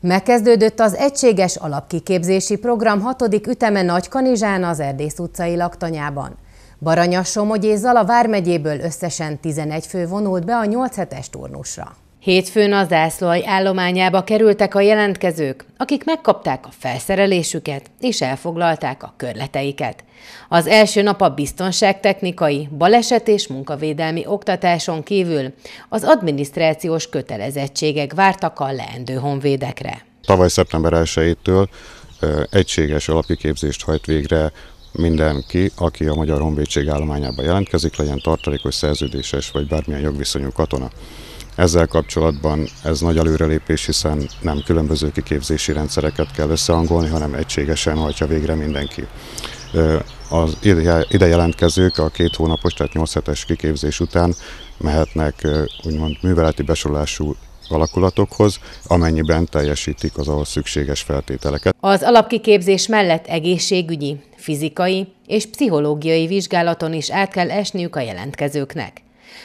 Megkezdődött az Egységes Alapkiképzési Program hatodik üteme Nagykanizsán az Erdész utcai laktanyában. Baranyas Somogy és Zala vármegyéből összesen 11 fő vonult be a 8 hetes turnusra. Hétfőn a zászlóaj állományába kerültek a jelentkezők, akik megkapták a felszerelésüket és elfoglalták a körleteiket. Az első nap a biztonságtechnikai, baleset és munkavédelmi oktatáson kívül az adminisztrációs kötelezettségek vártak a leendő honvédekre. Tavaly szeptember 1-től egységes képzést hajt végre mindenki, aki a Magyar Honvédség állományába jelentkezik, legyen tartalékos szerződéses vagy bármilyen jogviszonyú katona. Ezzel kapcsolatban ez nagy előrelépés, hiszen nem különböző kiképzési rendszereket kell összehangolni, hanem egységesen hajtja végre mindenki. Az ide jelentkezők a két hónapos, tehát 8 hetes kiképzés után mehetnek úgymond műveleti besorolású alakulatokhoz, amennyiben teljesítik az ahhoz szükséges feltételeket. Az alapkiképzés mellett egészségügyi, fizikai és pszichológiai vizsgálaton is át kell esniük a jelentkezőknek.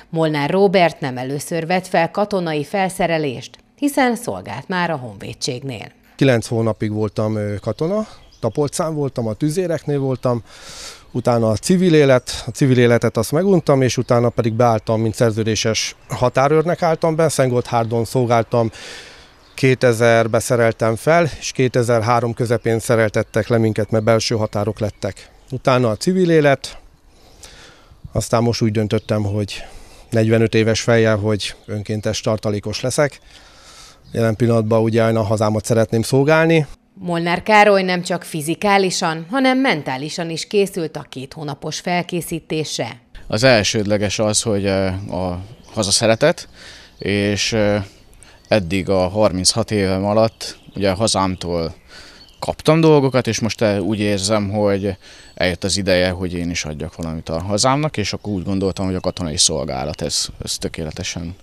Molnár Robert nem először vett fel katonai felszerelést, hiszen szolgált már a honvédségnél. Kilenc hónapig voltam katona, tapolcán voltam, a tüzéreknél voltam, utána a civil élet, a civil életet azt meguntam, és utána pedig beálltam, mint szerződéses határőrnek álltam be, hárdon szolgáltam, 2000-ben szereltem fel, és 2003 közepén szereltettek le minket, mert belső határok lettek. Utána a civil élet, aztán most úgy döntöttem, hogy 45 éves fejjel, hogy önkéntes tartalékos leszek. Jelen pillanatban ugye a hazámat szeretném szolgálni. Molnár Károly nem csak fizikálisan, hanem mentálisan is készült a két hónapos felkészítésre. Az elsődleges az, hogy eh, a hazaszeretet, és eh, eddig a 36 évem alatt ugye hazámtól kaptam dolgokat, és most eh, úgy érzem, hogy eljött az ideje, hogy én is adjak valamit a hazámnak, és akkor úgy gondoltam, hogy a katonai szolgálat, ez, ez tökéletesen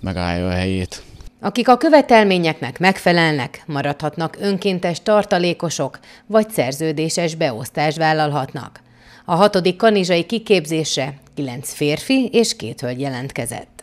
megállja a helyét. Akik a követelményeknek megfelelnek, maradhatnak önkéntes tartalékosok, vagy szerződéses beosztás vállalhatnak. A hatodik kanizsai kiképzésre kilenc férfi és két hölgy jelentkezett.